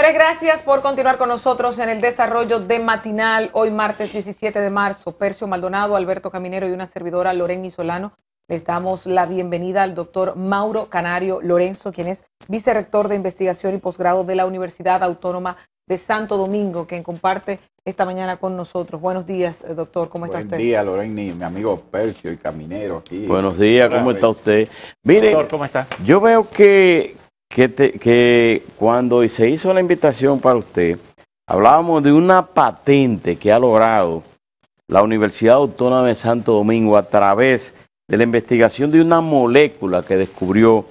Señores, gracias por continuar con nosotros en el desarrollo de Matinal. Hoy martes 17 de marzo, Percio Maldonado, Alberto Caminero y una servidora, Lorena Solano. Les damos la bienvenida al doctor Mauro Canario Lorenzo, quien es vicerector de investigación y posgrado de la Universidad Autónoma de Santo Domingo, quien comparte esta mañana con nosotros. Buenos días, eh, doctor, ¿cómo está usted? Buenos días, Loreni, mi amigo Percio y Caminero aquí. Buenos días, ¿cómo está usted? Mire, doctor, ¿cómo está? Yo veo que, que, cuando se hizo la invitación para usted, hablábamos de una patente que ha logrado la Universidad Autónoma de Santo Domingo a través de la investigación de una molécula que descubrió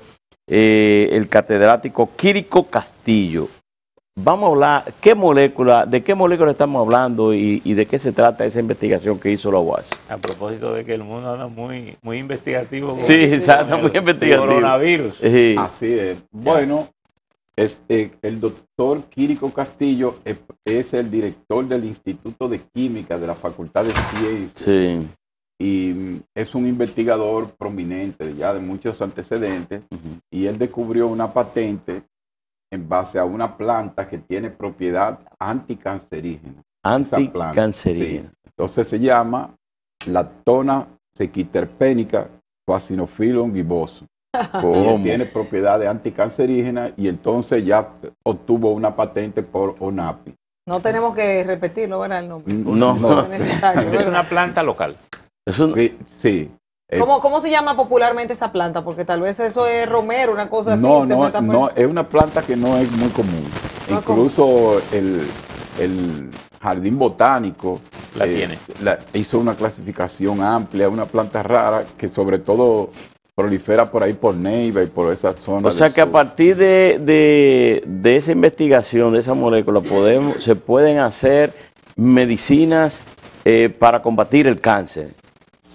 eh, el catedrático Quirico Castillo, Vamos a hablar qué molécula, de qué molécula estamos hablando y, de qué se trata esa investigación que hizo la UAS. A propósito de que el mundo anda muy, muy investigativo. Sí, sí está muy investigativo. Coronavirus. Así es. Bueno, es, eh, el doctor Quirico Castillo eh, es, el director del Instituto de Química de la Facultad de Ciencias. Sí. Y mm, es un investigador prominente ya de muchos antecedentes y él descubrió una patente en base a una planta que tiene propiedad anticancerígena. Anticancerígena. Entonces se llama lactona sequiterpénica fascinofilum giboso. Tiene propiedades anticancerígenas y entonces ya obtuvo una patente por ONAPI. No tenemos que repetirlo, ¿verdad? Mm, no, Es una planta local. Sí, sí, eh, ¿Cómo, se llama popularmente esa planta? Porque tal vez eso es romero, una cosa así. No, no, es una planta que no es muy común. Incluso el, jardín botánico eh, la hizo una clasificación amplia, una planta rara que sobre todo prolifera por ahí por Neiva y por esa zona. O sea que a partir de, esa investigación, de esa molécula, podemos, se pueden hacer medicinas eh, para combatir el cáncer.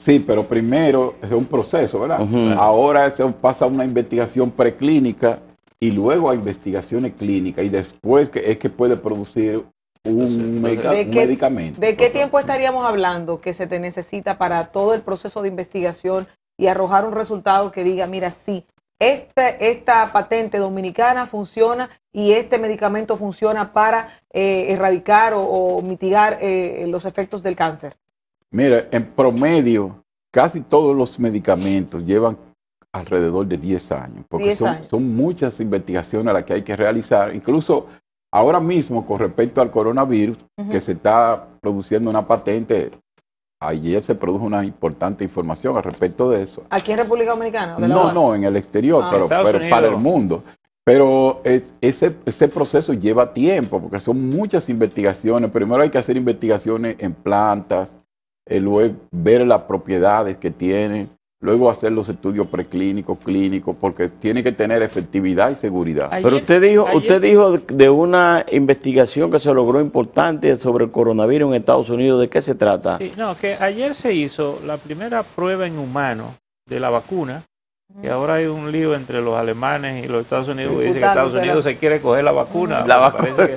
Sí, pero primero es un proceso, ¿verdad? Ahora se pasa a una investigación preclínica y luego a investigaciones clínicas y después es que puede producir un, medicamento. ¿De qué tiempo estaríamos hablando que se te necesita para todo el proceso de investigación y arrojar un resultado que diga, mira, sí, esta, esta patente dominicana funciona y este medicamento funciona para eh, erradicar o, mitigar eh, los efectos del cáncer? Mira, en promedio, casi todos los medicamentos llevan alrededor de 10 años, porque son, muchas investigaciones a las que hay que realizar, incluso ahora mismo con respecto al coronavirus, que se está produciendo una patente, ayer se produjo una importante información al respecto de eso. ¿Aquí en República Dominicana? no, no, en el exterior, ah. pero, para el mundo. Pero ese, ese proceso lleva tiempo, porque son muchas investigaciones. Primero hay que hacer investigaciones en plantas, eh, luego ver las propiedades que tienen, luego hacer los estudios preclínicos, clínicos, porque tiene que tener efectividad y seguridad. Pero usted dijo, usted dijo de una investigación que se logró importante sobre el coronavirus en Estados Unidos. ¿De qué se trata? no, que ayer se hizo la primera prueba en humano de la vacuna y ahora hay un lío entre los alemanes y los Estados Unidos y dice que Estados Unidos se quiere coger la vacuna.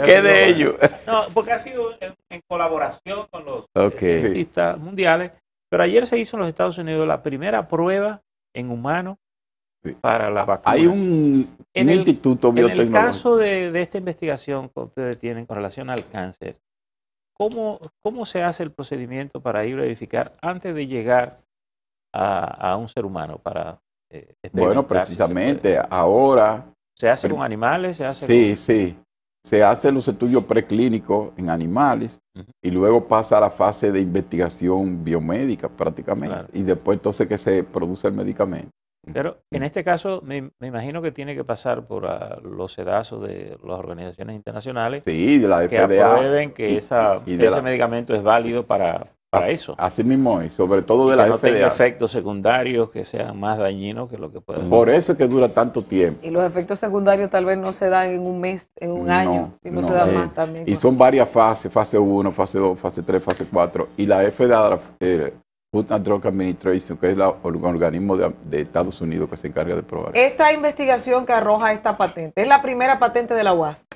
¿qué de ello? No, porque ha sido en, colaboración con los eh, cientistas mundiales. Pero ayer se hizo en los Estados Unidos la primera prueba en humano para la vacuna. Hay un, en el, instituto biotecnológico. En el caso de, esta investigación que ustedes tienen con relación al cáncer, ¿cómo, ¿cómo se hace el procedimiento para ir a verificar antes de llegar a, a un ser humano para eh, bueno, precisamente, ahora... ¿Se hace con animales? sí, sí. Se hacen los estudios preclínicos en animales y luego pasa a la fase de investigación biomédica prácticamente. Y después entonces que se produce el medicamento. Pero en este caso, me, imagino que tiene que pasar por los sedazos de las organizaciones internacionales. Que aprueben que ese medicamento es válido para, para eso. Así mismo y sobre todo de la no FDA. efectos secundarios que sean más dañinos que lo que puede Por eso es que dura tanto tiempo. Y los efectos secundarios tal vez no se dan en un mes, en un año, y se dan eh, más también. Y son varias fases, fase 1, fase 2, fase 3, fase 4. Y la FDA, eh, Food and Drug Administration, que es el organismo de, Estados Unidos que se encarga de probar. Esta investigación que arroja esta patente, ¿es la primera patente de la UAS?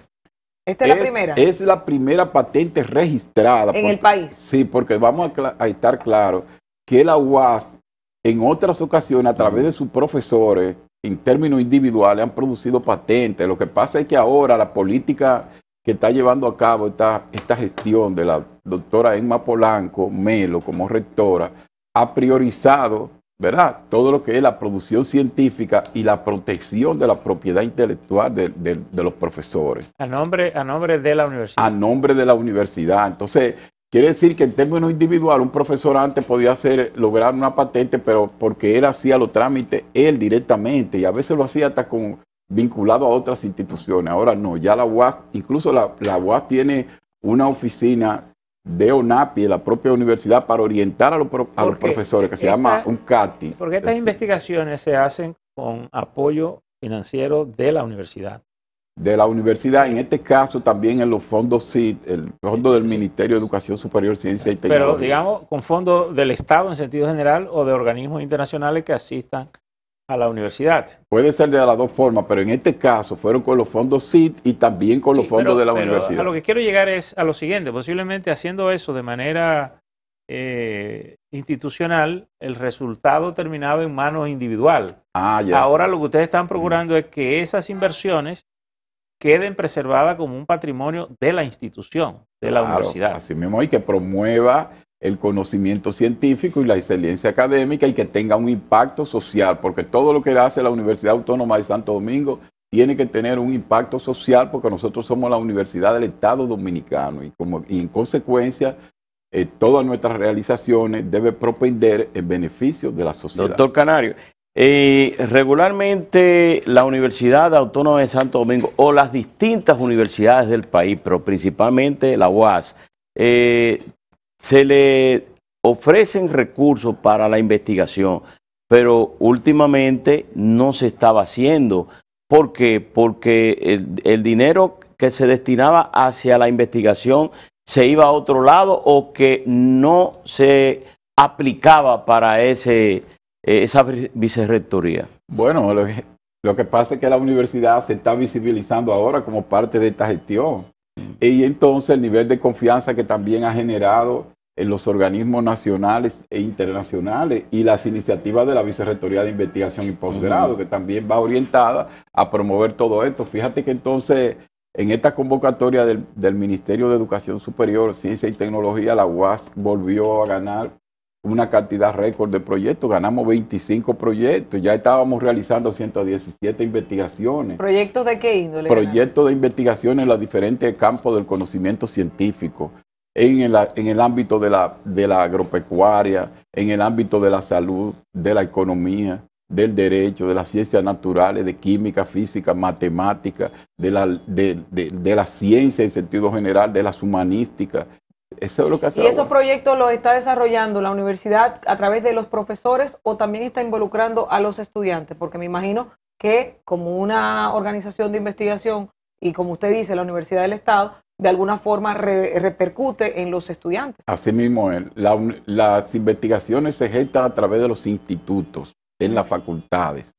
Esta es, la primera. Es la primera patente registrada. En el país. Sí, porque vamos a, estar claros que la UAS en otras ocasiones a través de sus profesores en términos individuales han producido patentes. Lo que pasa es que ahora la política que está llevando a cabo esta, esta gestión de la doctora Emma Polanco Melo como rectora ha priorizado ¿verdad? Todo lo que es la producción científica y la protección de la propiedad intelectual de, los profesores. A nombre, a nombre de la universidad. A nombre de la universidad. Entonces, quiere decir que en términos individual, un profesor antes podía hacer, lograr una patente, pero porque él hacía los trámites él directamente y a veces lo hacía hasta con vinculado a otras instituciones. Ahora no, ya la UAS, incluso la UAS tiene una oficina de ONAPI, la propia universidad, para orientar a los, profesores, que se llama un CATI. Porque estas investigaciones se hacen con apoyo financiero de la universidad. De la universidad, en este caso también en los fondos CIT, el fondo del Ministerio de Educación Superior, Ciencia y Tecnología. Pero digamos, con fondos del Estado en sentido general o de organismos internacionales que asistan a la universidad. Puede ser de las dos formas, pero en este caso fueron con los fondos CIT y también con los fondos de la universidad. A lo que quiero llegar es a lo siguiente, posiblemente haciendo eso de manera eh, institucional, el resultado terminaba en manos individual. Ah, Ahora lo que ustedes están procurando es que esas inversiones queden preservadas como un patrimonio de la institución, de la universidad. Así mismo, y que promueva el conocimiento científico y la excelencia académica y que tenga un impacto social, porque todo lo que hace la Universidad Autónoma de Santo Domingo tiene que tener un impacto social porque nosotros somos la universidad del Estado Dominicano y, como, en consecuencia eh, todas nuestras realizaciones deben propender en beneficio de la sociedad. Doctor Canario, eh, regularmente la Universidad Autónoma de Santo Domingo o las distintas universidades del país, pero principalmente la UAS, eh, se le ofrecen recursos para la investigación, pero últimamente no se estaba haciendo. ¿Por qué? Porque el, dinero que se destinaba hacia la investigación se iba a otro lado o que no se aplicaba para ese, eh, esa vicerrectoría. Bueno, lo que pasa es que la universidad se está visibilizando ahora como parte de esta gestión y entonces el nivel de confianza que también ha generado en los organismos nacionales e internacionales y las iniciativas de la Vicerrectoría de Investigación y Posgrado, que también va orientada a promover todo esto. Fíjate que entonces en esta convocatoria del Ministerio de Educación Superior, Ciencia y Tecnología, la UAS volvió a ganar una cantidad récord de proyectos, ganamos 25 proyectos, ya estábamos realizando 117 investigaciones. ¿Proyectos de qué índole? Proyectos de investigación en los diferentes campos del conocimiento científico, en el, ámbito de la, de la agropecuaria, en el ámbito de la salud, de la economía, del derecho, de las ciencias naturales, de química, física, matemática, de de, de la ciencia en sentido general, de las humanísticas, y esos proyectos los está desarrollando la universidad a través de los profesores o también está involucrando a los estudiantes, porque me imagino que como una organización de investigación y como usted dice, la Universidad del Estado, de alguna forma repercute en los estudiantes. Así mismo, las investigaciones se gestan a través de los institutos, en las facultades.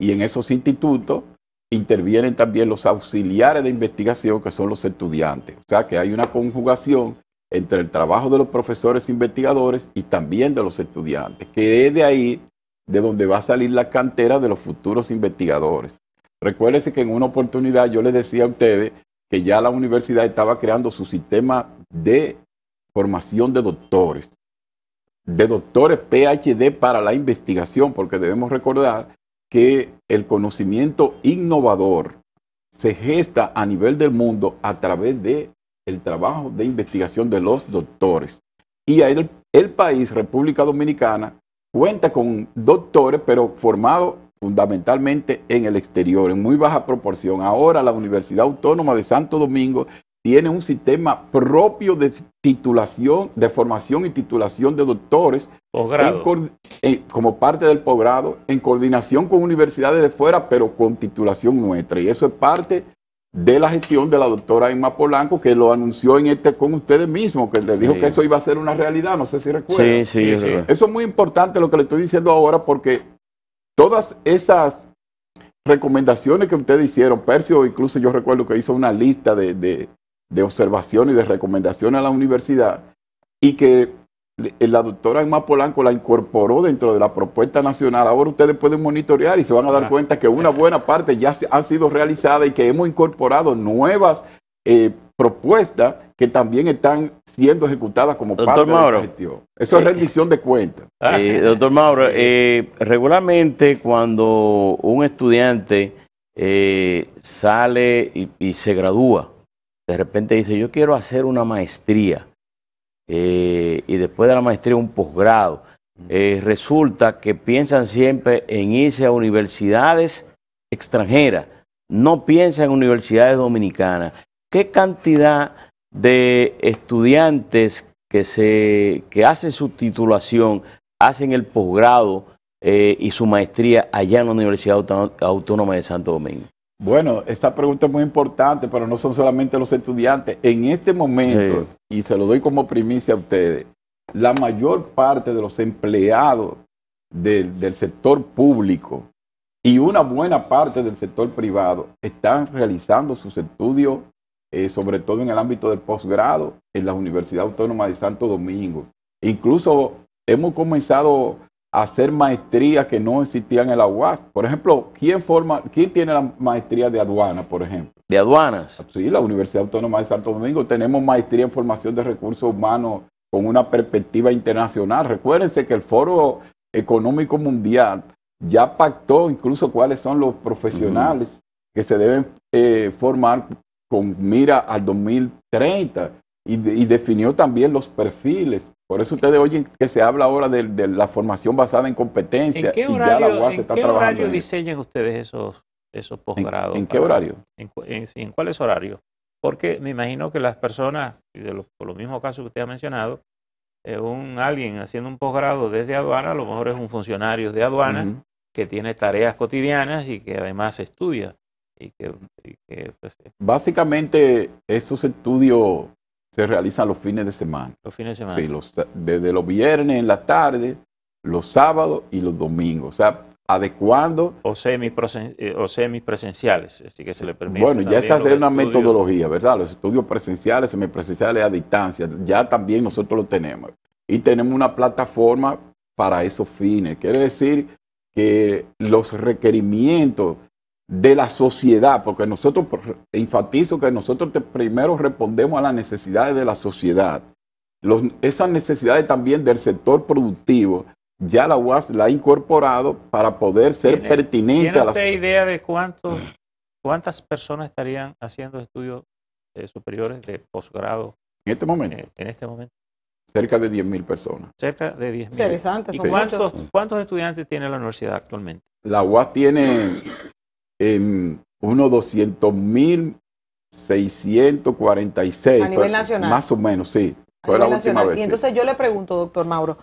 Y en esos institutos intervienen también los auxiliares de investigación, que son los estudiantes. O sea que hay una conjugación entre el trabajo de los profesores investigadores y también de los estudiantes, que es de ahí de donde va a salir la cantera de los futuros investigadores. Recuérdense que en una oportunidad yo les decía a ustedes que ya la universidad estaba creando su sistema de formación de doctores, de doctores PhD para la investigación, porque debemos recordar que el conocimiento innovador se gesta a nivel del mundo a través de el trabajo de investigación de los doctores. Y ahí el país, República Dominicana, cuenta con doctores, pero formados fundamentalmente en el exterior, en muy baja proporción. Ahora la Universidad Autónoma de Santo Domingo tiene un sistema propio de titulación, de formación y titulación de doctores eh, como parte del posgrado, en coordinación con universidades de fuera, pero con titulación nuestra. Y eso es parte de la gestión de la doctora Emma Polanco, que lo anunció en este con ustedes mismos, que le dijo que eso iba a ser una realidad, no sé si recuerdan. Sí, sí, eso, eso es muy importante lo que le estoy diciendo ahora, porque todas esas recomendaciones que ustedes hicieron, Percio, incluso yo recuerdo que hizo una lista de, de observaciones y de recomendaciones a la universidad, y que la doctora Emma Polanco la incorporó dentro de la propuesta nacional. Ahora ustedes pueden monitorear y se van a dar ah. cuenta que una buena parte ya ha sido realizada y que hemos incorporado nuevas eh, propuestas que también están siendo ejecutadas como parte de la gestión. Eso es eh, rendición de cuentas. Ah, eh, doctor Mauro, regularmente cuando un estudiante sale y se gradúa, de repente dice, yo quiero hacer una maestría eh, y después de la maestría un posgrado. Eh, resulta que piensan siempre en irse a universidades extranjeras, no piensan en universidades dominicanas. ¿Qué cantidad de estudiantes que, se, hacen su titulación, hacen el posgrado eh, y su maestría allá en la Universidad Autónoma de Santo Domingo? Bueno, esta pregunta es muy importante, pero no son solamente los estudiantes. En este momento, y se lo doy como primicia a ustedes, la mayor parte de los empleados del, sector público y una buena parte del sector privado están realizando sus estudios, eh, sobre todo en el ámbito del posgrado, en la Universidad Autónoma de Santo Domingo. Incluso hemos comenzado hacer maestría que no existían en la UAS. Por ejemplo, ¿quién, forma, ¿quién tiene la maestría de aduana, por ejemplo? ¿De aduanas? Sí, la Universidad Autónoma de Santo Domingo. Tenemos maestría en formación de recursos humanos con una perspectiva internacional. Recuérdense que el Foro Económico Mundial ya pactó incluso cuáles son los profesionales que se deben eh, formar con mira al 2030 y definió también los perfiles por eso ustedes oyen que se habla ahora de, la formación basada en competencia. ¿En qué horario, y ya la ¿en está qué trabajando horario diseñan ustedes esos, esos posgrados? ¿En, qué horario? En, en, cuáles horarios? Porque me imagino que las personas, por los mismos casos que usted ha mencionado, eh, un alguien haciendo un posgrado desde aduana, a lo mejor es un funcionario de aduana que tiene tareas cotidianas y que además estudia. Y que, pues, Básicamente, esos estudios se realizan los fines de semana. Los fines de semana. Sí, los, desde los viernes en la tarde, los sábados y los domingos. O sea, adecuando. O eh, semipresenciales, así que se le permite. Bueno, ya está es una metodología, ¿verdad? Los estudios presenciales, semipresenciales a distancia, ya también nosotros lo tenemos. Y tenemos una plataforma para esos fines. Quiere decir que los requerimientos de la sociedad, porque nosotros, enfatizo que nosotros primero respondemos a las necesidades de la sociedad. esas necesidades también del sector productivo, ya la UAS la ha incorporado para poder ser pertinente a la idea de cuántos, cuántas personas estarían haciendo estudios eh, superiores de posgrado? En este momento. Eh, en este momento. Cerca de 10.000 personas. Cerca de 10.000. ¿Y cuántos, cuántos estudiantes tiene la universidad actualmente? La UAS tiene en unos 200 mil 646. A nivel nacional. Más o menos, sí. fue la última vez. Y entonces yo le pregunto, doctor Mauro,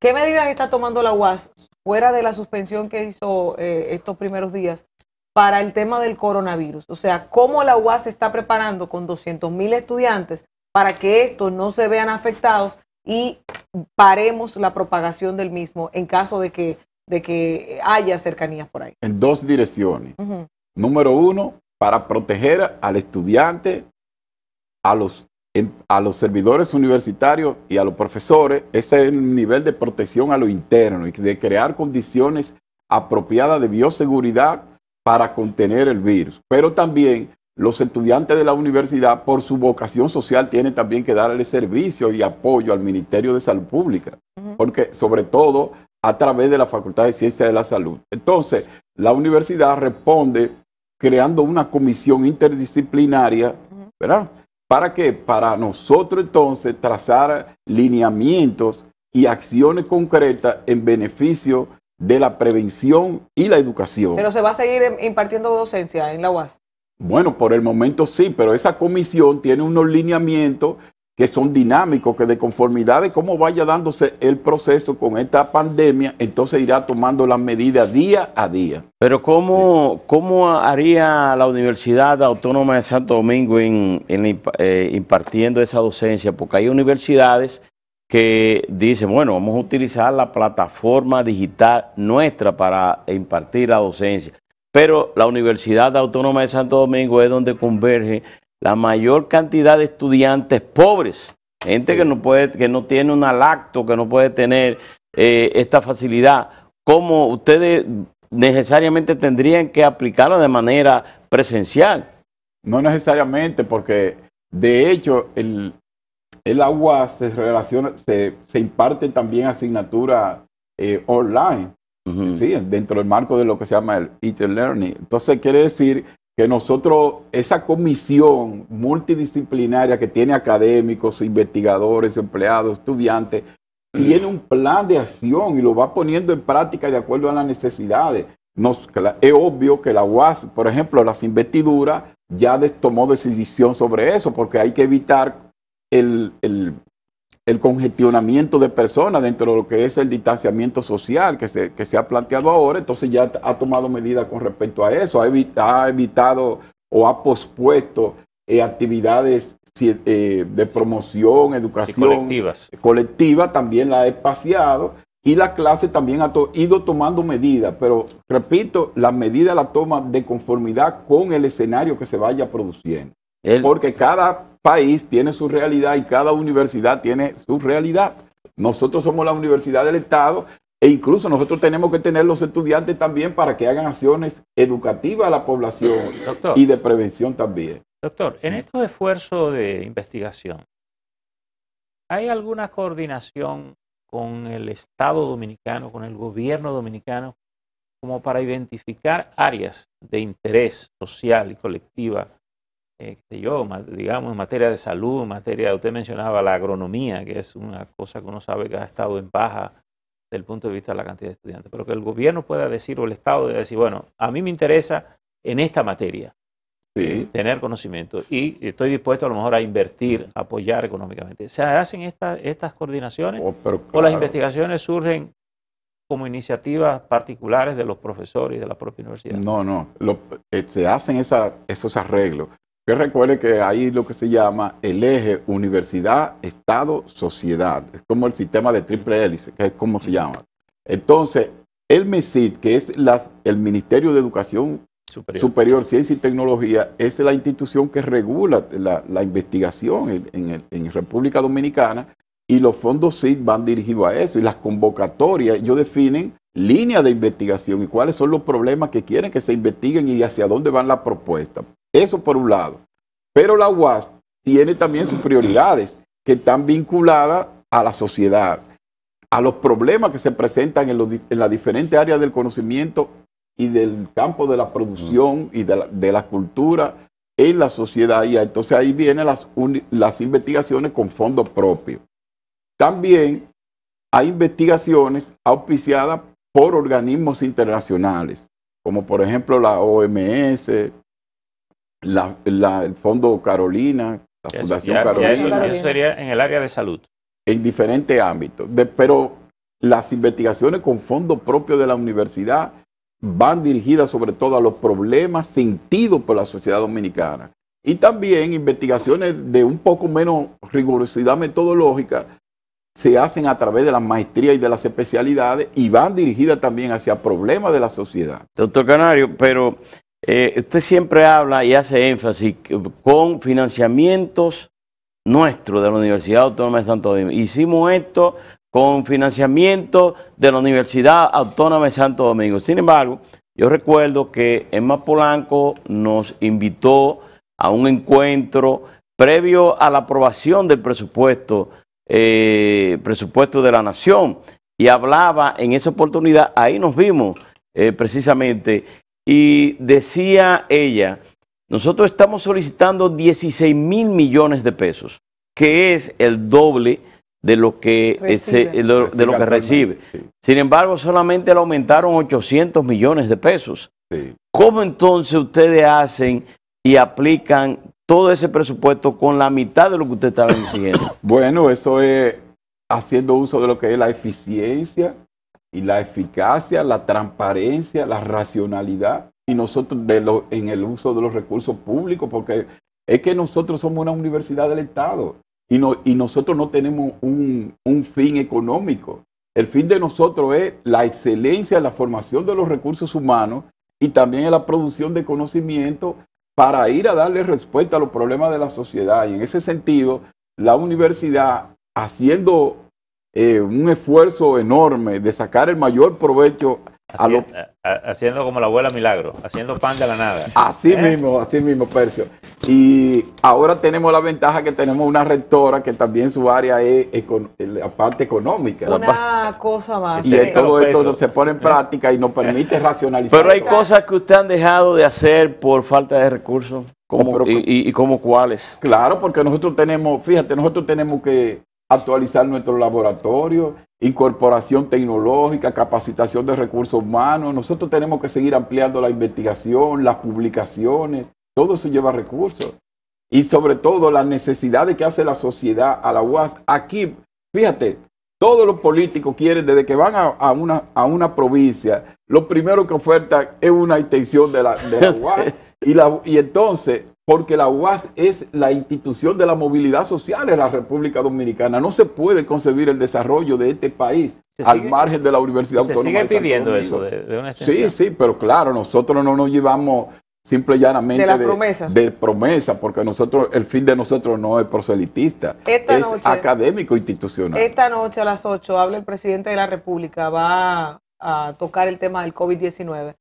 ¿qué medidas está tomando la UAS fuera de la suspensión que hizo eh, estos primeros días para el tema del coronavirus? O sea, ¿cómo la UAS se está preparando con 200.000 mil estudiantes para que estos no se vean afectados y paremos la propagación del mismo en caso de que de que haya cercanías por ahí? En dos direcciones. Número uno, para proteger al estudiante, a los, a los servidores universitarios y a los profesores, ese es nivel de protección a lo interno y de crear condiciones apropiadas de bioseguridad para contener el virus. Pero también los estudiantes de la universidad, por su vocación social, tienen también que darle servicio y apoyo al Ministerio de Salud Pública, porque sobre todo a través de la Facultad de Ciencias de la Salud. Entonces, la universidad responde creando una comisión interdisciplinaria, ¿verdad? ¿Para qué? Para nosotros entonces trazar lineamientos y acciones concretas en beneficio de la prevención y la educación. Pero se va a seguir impartiendo docencia en la UAS. Bueno, por el momento sí, pero esa comisión tiene unos lineamientos que son dinámicos, que de conformidad de cómo vaya dándose el proceso con esta pandemia, entonces irá tomando las medidas día a día. Pero ¿cómo, cómo haría la Universidad Autónoma de Santo Domingo en, eh, impartiendo esa docencia? Porque hay universidades que dicen, bueno, vamos a utilizar la plataforma digital nuestra para impartir la docencia. Pero la Universidad Autónoma de Santo Domingo es donde converge la mayor cantidad de estudiantes pobres, gente que no puede, que no tiene una lacto, que no puede tener eh, esta facilidad. ¿Cómo ustedes necesariamente tendrían que aplicarlo de manera presencial? No necesariamente, porque de hecho el, agua se relaciona, se, imparte también asignatura eh, online. Sí, dentro del marco de lo que se llama el e-learning. Entonces quiere decir que nosotros, esa comisión multidisciplinaria que tiene académicos, investigadores, empleados, estudiantes, tiene un plan de acción y lo va poniendo en práctica de acuerdo a las necesidades. Nos, es obvio que la UAS, por ejemplo, las investiduras, ya tomó decisión sobre eso, porque hay que evitar el, el, el congestionamiento de personas dentro de lo que es el distanciamiento social que se, que se ha planteado ahora, entonces ya ha tomado medidas con respecto a eso, ha, evitado o ha pospuesto eh, actividades eh, de promoción, educación colectivas. colectiva, también la ha espaciado y la clase también ha ido tomando medidas, pero repito, las medidas las toma de conformidad con el escenario que se vaya produciendo. Porque cada país tiene su realidad y cada universidad tiene su realidad. Nosotros somos la universidad del Estado e incluso nosotros tenemos que tener los estudiantes también para que hagan acciones educativas a la población y de prevención también. Doctor, en estos esfuerzos de investigación, ¿hay alguna coordinación con el Estado dominicano, con el gobierno dominicano, como para identificar áreas de interés social y colectiva eh, yo, digamos, en materia de salud, en materia, usted mencionaba la agronomía, que es una cosa que uno sabe que ha estado en baja desde el punto de vista de la cantidad de estudiantes, pero que el gobierno pueda decir o el Estado debe decir, bueno, a mí me interesa en esta materia tener conocimiento y estoy dispuesto a lo mejor a invertir, apoyar económicamente. ¿Se hacen estas coordinaciones oh, o las investigaciones surgen como iniciativas particulares de los profesores y de la propia universidad? No, no, eh, se hacen esos arreglos. Que recuerde que ahí lo que se llama el eje universidad, Estado, sociedad. Es como el sistema de triple hélice, que es como se llama. Entonces, el MESID, que es el Ministerio de Educación Superior. Ciencia y Tecnología, es la institución que regula la, investigación en, en, República Dominicana y los fondos SID van dirigidos a eso. Y las convocatorias, ellos definen líneas de investigación y cuáles son los problemas que quieren que se investiguen y hacia dónde van las propuestas. Eso por un lado. Pero la UAS tiene también sus prioridades que están vinculadas a la sociedad, a los problemas que se presentan en, las diferentes áreas del conocimiento y del campo de la producción y de la, cultura en la sociedad. Y entonces ahí vienen las, las investigaciones con fondos propios. También hay investigaciones auspiciadas por organismos internacionales, como por ejemplo la OMS, el Fondo Carolina, la Fundación Carolina. eso, sería en el área de salud. En diferentes ámbitos. pero las investigaciones con fondo propio de la universidad van dirigidas sobre todo a los problemas sentidos por la sociedad dominicana. Y también investigaciones de un poco menos rigurosidad metodológica se hacen a través de las maestrías y de las especialidades y van dirigidas también hacia problemas de la sociedad. Doctor Canario, pero eh, usted siempre habla y hace énfasis con financiamientos nuestros de la Universidad Autónoma de Santo Domingo. Hicimos esto con financiamiento de la Universidad Autónoma de Santo Domingo. Sin embargo, yo recuerdo que Emma Polanco nos invitó a un encuentro previo a la aprobación del presupuesto, eh, presupuesto de la Nación, y hablaba en esa oportunidad, ahí nos vimos eh, precisamente y decía ella, nosotros estamos solicitando 16 mil millones de pesos, que es el doble de lo que, recibe. de lo que recibe. Sin embargo, solamente le aumentaron 800 millones de pesos. ¿Cómo entonces ustedes hacen y aplican todo ese presupuesto con la mitad de lo que usted estaba diciendo? bueno, eso es haciendo uso de lo que es la eficiencia y la eficacia, la transparencia, la racionalidad y nosotros de lo, en el uso de los recursos públicos, porque es que nosotros somos una universidad del Estado y, y nosotros no tenemos un, un fin económico. El fin de nosotros es la excelencia en la formación de los recursos humanos y también en la producción de conocimiento para ir a darle respuesta a los problemas de la sociedad. Y en ese sentido, la universidad, haciendo eh, un esfuerzo enorme de sacar el mayor provecho Haciendo, como la abuela Milagro, haciendo pan de la nada. Así ¿Eh? mismo, así mismo, Percio. Y ahora tenemos la ventaja que tenemos una rectora que también su área es, la parte económica. Una cosa más. Y todo esto se pone en práctica y nos permite racionalizar. Pero hay cosas que usted han dejado de hacer por falta de recursos. como y, y, cuáles? Claro, porque nosotros tenemos, fíjate, nosotros tenemos que actualizar nuestro laboratorio, incorporación tecnológica, capacitación de recursos humanos. Nosotros tenemos que seguir ampliando la investigación, las publicaciones, todo eso lleva recursos. Y sobre todo las necesidades que hace la sociedad a la UAS. Aquí, fíjate, todos los políticos quieren, desde que van a, una, a una provincia, lo primero que oferta es una extensión de la, de la UAS. Y, la, y entonces, porque la UAS es la institución de la movilidad social en la República Dominicana, no se puede concebir el desarrollo de este país al margen de la Universidad Autónoma. Se sigue pidiendo eso de, una extensión. Sí, sí, pero claro, nosotros no nos llevamos simple y llanamente de, promesa. de, promesa. porque nosotros el fin de nosotros no es proselitista, es académico institucional. Esta noche a las 8 habla el presidente de la República, va a tocar el tema del COVID-19.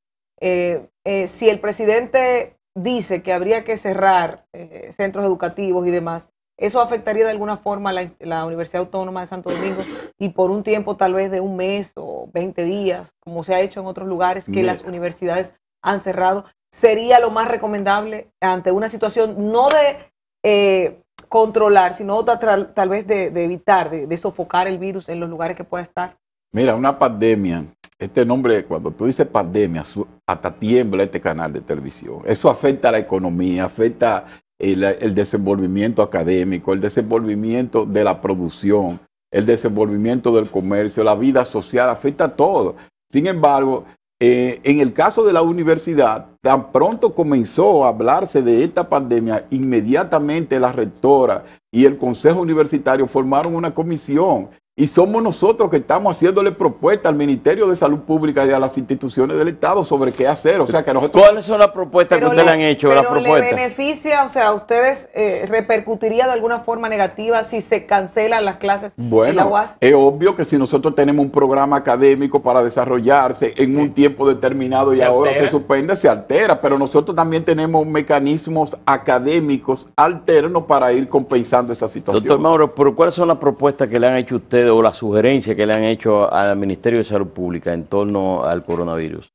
Eh, eh, si el presidente dice que habría que cerrar eh, centros educativos y demás, ¿eso afectaría de alguna forma la, la, Universidad Autónoma de Santo Domingo y por un tiempo tal vez de un mes o 20 días, como se ha hecho en otros lugares que las universidades han cerrado? ¿Sería lo más recomendable ante una situación no de eh, controlar, sino tal, vez de, evitar, de sofocar el virus en los lugares que pueda estar? Mira, una pandemia, este nombre, cuando tú dices pandemia, hasta tiembla este canal de televisión. Eso afecta a la economía, afecta el, desenvolvimiento académico, el desenvolvimiento de la producción, el desenvolvimiento del comercio, la vida social, afecta a todo. Sin embargo, eh, en el caso de la universidad, tan pronto comenzó a hablarse de esta pandemia, inmediatamente la rectora y el consejo universitario formaron una comisión y somos nosotros que estamos haciéndole propuestas al Ministerio de Salud Pública y a las instituciones del Estado sobre qué hacer. O sea, que nosotros... ¿Cuáles son las propuestas que ustedes le han hecho? Pero las ¿Le beneficia, o sea, ustedes eh, repercutiría de alguna forma negativa si se cancelan las clases bueno, en la UAS? Es obvio que si nosotros tenemos un programa académico para desarrollarse en un tiempo determinado y ahora se suspende, se altera. Pero nosotros también tenemos mecanismos académicos alternos para ir compensando esa situación. Doctor Mauro, ¿pero cuáles son las propuestas que le han hecho ustedes? o la sugerencia que le han hecho al Ministerio de Salud Pública en torno al coronavirus?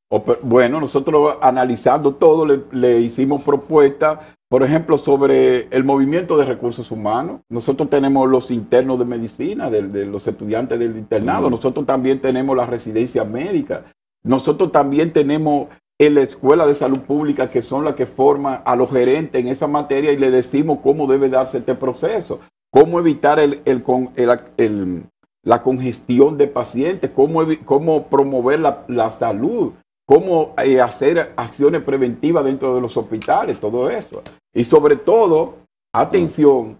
Bueno, nosotros analizando todo le, hicimos propuestas, por ejemplo, sobre el movimiento de recursos humanos. Nosotros tenemos los internos de medicina, de, los estudiantes del internado. Nosotros también tenemos las residencias médicas. Nosotros también tenemos la escuela de salud pública, que son las que forman a los gerentes en esa materia y le decimos cómo debe darse este proceso, cómo evitar el, la congestión de pacientes, cómo, cómo promover la, salud, cómo eh, hacer acciones preventivas dentro de los hospitales, todo eso. Y sobre todo, atención,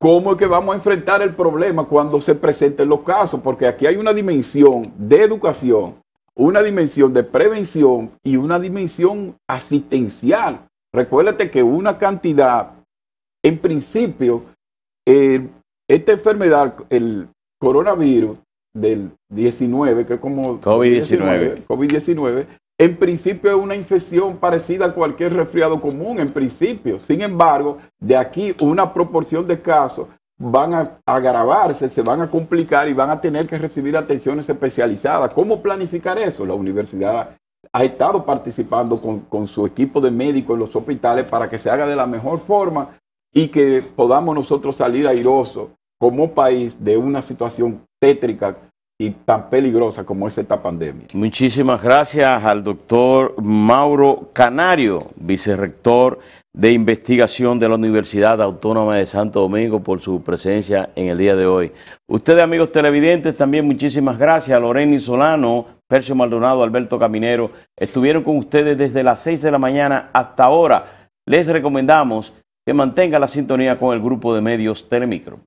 ¿cómo es que vamos a enfrentar el problema cuando se presenten los casos? Porque aquí hay una dimensión de educación, una dimensión de prevención y una dimensión asistencial. Recuérdate que una cantidad, en principio, eh, esta enfermedad, el, coronavirus del 19, que es como COVID-19, COVID-19, en principio es una infección parecida a cualquier resfriado común, en principio. Sin embargo, de aquí una proporción de casos van a agravarse, se van a complicar y van a tener que recibir atenciones especializadas. ¿Cómo planificar eso? La universidad ha estado participando con, con su equipo de médicos en los hospitales para que se haga de la mejor forma y que podamos nosotros salir airosos como país de una situación tétrica y tan peligrosa como es esta pandemia. Muchísimas gracias al doctor Mauro Canario, vicerrector de investigación de la Universidad Autónoma de Santo Domingo, por su presencia en el día de hoy. Ustedes, amigos televidentes, también muchísimas gracias a Loreni Solano, Percio Maldonado, Alberto Caminero. Estuvieron con ustedes desde las 6 de la mañana hasta ahora. Les recomendamos que mantenga la sintonía con el grupo de medios Telemicro.